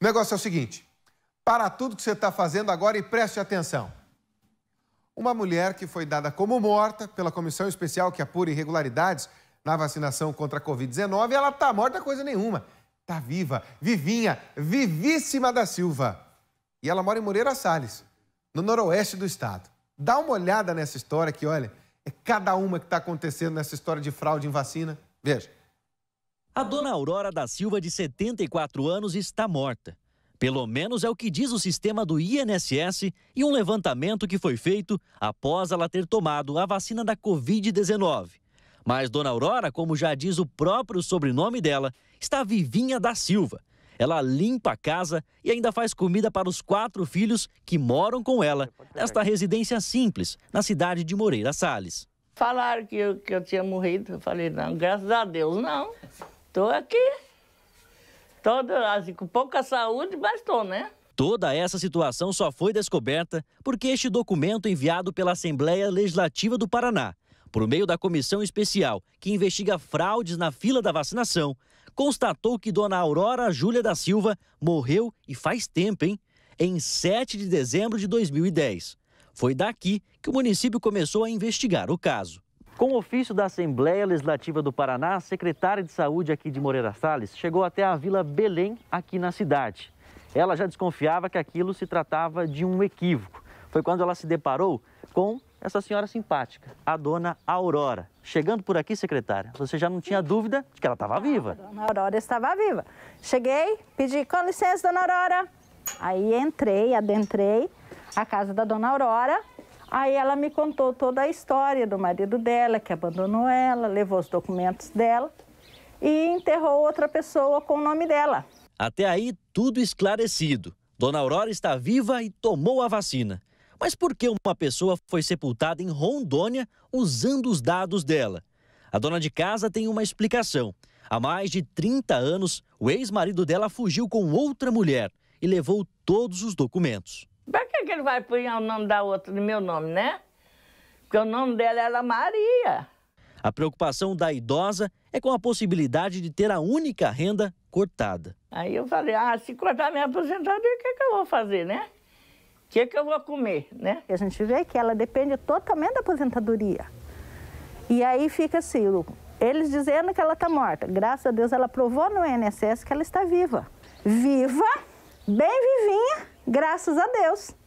O negócio é o seguinte: para tudo que você está fazendo agora e preste atenção. Uma mulher que foi dada como morta pela comissão especial que apura irregularidades na vacinação contra a Covid-19, ela está morta coisa nenhuma. Está viva, vivinha, vivíssima da Silva. E ela mora em Moreira Salles, no noroeste do estado. Dá uma olhada nessa história que, olha, é cada uma que está acontecendo nessa história de fraude em vacina. Veja. A dona Aurora da Silva, de 74 anos, está morta. Pelo menos é o que diz o sistema do INSS e um levantamento que foi feito após ela ter tomado a vacina da Covid-19. Mas Dona Aurora, como já diz o próprio sobrenome dela, está vivinha da Silva. Ela limpa a casa e ainda faz comida para os quatro filhos que moram com ela nesta residência simples, na cidade de Moreira Salles. Falaram que eu, que eu tinha morrido. Eu falei, não, graças a Deus, não. Tô aqui. Toda, assim, com pouca saúde, mas tô, né? Toda essa situação só foi descoberta porque este documento enviado pela Assembleia Legislativa do Paraná, por meio da comissão especial que investiga fraudes na fila da vacinação, constatou que dona Aurora Júlia da Silva morreu e faz tempo, hein? Em 7 de dezembro de 2010. Foi daqui que o município começou a investigar o caso. Com o ofício da Assembleia Legislativa do Paraná, a secretária de Saúde aqui de Moreira Salles chegou até a Vila Belém, aqui na cidade. Ela já desconfiava que aquilo se tratava de um equívoco. Foi quando ela se deparou com essa senhora simpática, a dona Aurora. Chegando por aqui, secretária, você já não tinha dúvida de que ela estava viva? A dona Aurora estava viva. Cheguei, pedi com licença, dona Aurora. Aí entrei, adentrei a casa da dona Aurora Aí ela me contou toda a história do marido dela, que abandonou ela, levou os documentos dela e enterrou outra pessoa com o nome dela. Até aí, tudo esclarecido. Dona Aurora está viva e tomou a vacina. Mas por que uma pessoa foi sepultada em Rondônia usando os dados dela? A dona de casa tem uma explicação. Há mais de 30 anos, o ex-marido dela fugiu com outra mulher e levou todos os documentos. Para que, que ele vai pôr o nome da outra no meu nome, né? Porque o nome dela era Maria. A preocupação da idosa é com a possibilidade de ter a única renda cortada. Aí eu falei, ah, se cortar minha aposentadoria, o que, que eu vou fazer, né? O que, que eu vou comer, né? E a gente vê que ela depende totalmente da aposentadoria. E aí fica assim, eles dizendo que ela está morta. Graças a Deus ela provou no INSS que ela está viva. Viva, bem vivinha, graças a Deus.